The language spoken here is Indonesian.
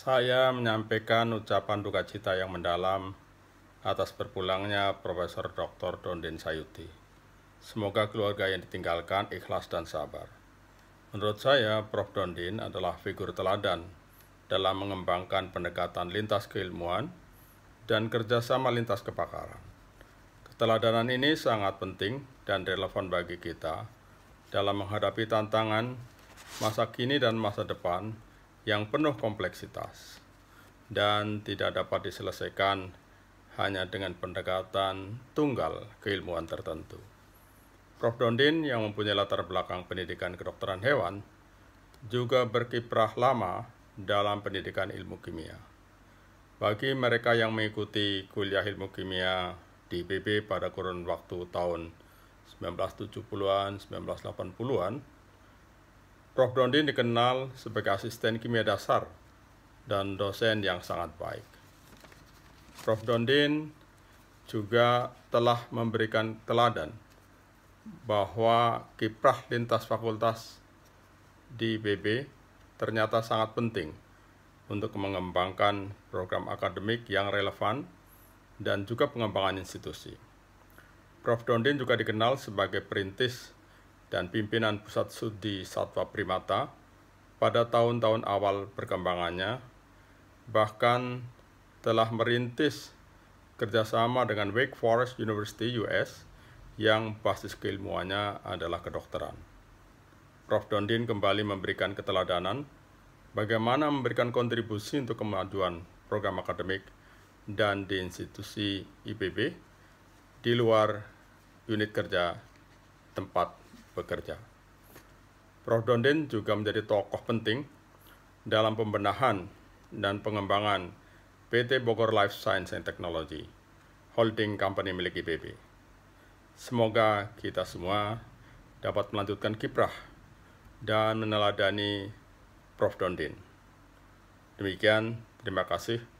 Saya menyampaikan ucapan duka cita yang mendalam atas berpulangnya Profesor Dr. Dondin Sayuti. Semoga keluarga yang ditinggalkan ikhlas dan sabar. Menurut saya, Prof. Dondin adalah figur teladan dalam mengembangkan pendekatan lintas keilmuan dan kerjasama lintas kepakaran. Keteladanan ini sangat penting dan relevan bagi kita dalam menghadapi tantangan masa kini dan masa depan yang penuh kompleksitas dan tidak dapat diselesaikan hanya dengan pendekatan tunggal keilmuan tertentu. Prof. Dondin yang mempunyai latar belakang pendidikan kedokteran hewan juga berkiprah lama dalam pendidikan ilmu kimia. Bagi mereka yang mengikuti kuliah ilmu kimia di IPB pada kurun waktu tahun 1970-an, 1980-an, Prof. Dondin dikenal sebagai asisten kimia dasar dan dosen yang sangat baik. Prof. Dondin juga telah memberikan teladan bahwa kiprah lintas fakultas di BB ternyata sangat penting untuk mengembangkan program akademik yang relevan dan juga pengembangan institusi. Prof. Dondin juga dikenal sebagai perintis dan pimpinan Pusat Studi Satwa Primata pada tahun-tahun awal perkembangannya, bahkan telah merintis kerjasama dengan Wake Forest University US yang basis keilmuannya adalah kedokteran. Prof. Dondin kembali memberikan keteladanan bagaimana memberikan kontribusi untuk kemajuan program akademik dan di institusi IPB di luar unit kerja tempat bekerja. Prof. Dondin juga menjadi tokoh penting dalam pembenahan dan pengembangan PT Bogor Life Science and Technology, holding company milik IPB. Semoga kita semua dapat melanjutkan kiprah dan meneladani Prof. Dondin. Demikian, terima kasih.